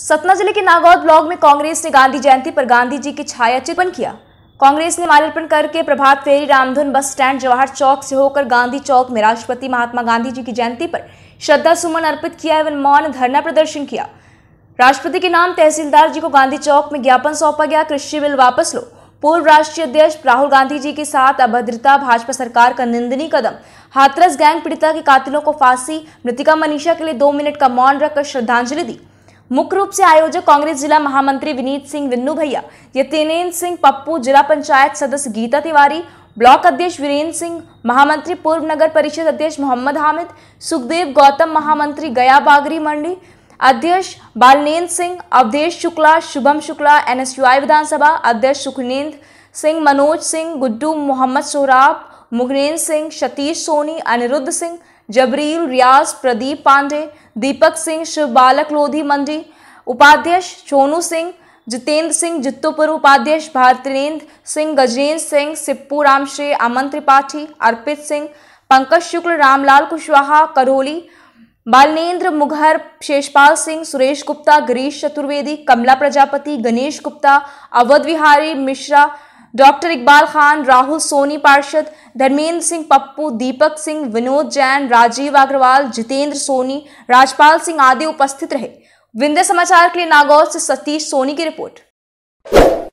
सतना जिले के नागौद ब्लॉक में कांग्रेस ने गांधी जयंती पर गांधी जी की छाया चित्रण किया कांग्रेस ने माल्यार्पण करके प्रभात फेरी रामधुन बस स्टैंड जवाहर चौक से होकर गांधी चौक में राष्ट्रपति महात्मा गांधी जी की जयंती पर श्रद्धा सुमन अर्पित किया एवं मौन धरना प्रदर्शन किया राष्ट्रपति के नाम तहसीलदार जी को गांधी चौक में ज्ञापन सौंपा गया कृषि बिल वापस लो पूर्व राष्ट्रीय अध्यक्ष राहुल गांधी जी के साथ अभद्रता भाजपा सरकार का निंदनीय कदम हाथरस गैंग पीड़िता के कातिलों को फांसी मृतिका मनीषा के लिए दो मिनट का मौन रखकर श्रद्धांजलि दी मुख्य रूप से आयोजक कांग्रेस जिला महामंत्री विनीत सिंह विन्नू भैया तेनेन्द्र सिंह पप्पू जिला पंचायत सदस्य गीता तिवारी ब्लॉक अध्यक्ष वीरेंद्र सिंह महामंत्री पूर्व नगर परिषद अध्यक्ष मोहम्मद हामिद सुखदेव गौतम महामंत्री गया बागरी मंडी अध्यक्ष बालनेन्द्र सिंह अवधेश शुक्ला शुभम शुक्ला एनएसयूआई विधानसभा अध्यक्ष सुखनेन्द्र सिंह मनोज सिंह गुड्डू मोहम्मद सोहराब मुगनेन्द्र सिंह सतीश सोनी अनिरुद्ध सिंह जबरील रियाज प्रदीप पांडे दीपक सिंह शिव बालक लोधी मंडी उपाध्यक्ष सोनू सिंह जितेंद्र सिंह जित्तोपुर उपाध्यक्ष भारतेंद्र सिंह गजेंद्र सिंह सिप्पू रामश्रे अमन त्रिपाठी अर्पित सिंह पंकज शुक्ल रामलाल कुशवाहा करोली बालनेन्द्र मुघर शेषपाल सिंह सुरेश गुप्ता गिरीश चतुर्वेदी कमला प्रजापति गणेश गुप्ता अवध विहारी मिश्रा डॉक्टर इकबाल खान राहुल सोनी पार्षद धर्मेंद्र सिंह पप्पू दीपक सिंह विनोद जैन राजीव अग्रवाल जितेंद्र सोनी राजपाल सिंह आदि उपस्थित रहे विंध्य समाचार के लिए नागौर से सतीश सोनी की रिपोर्ट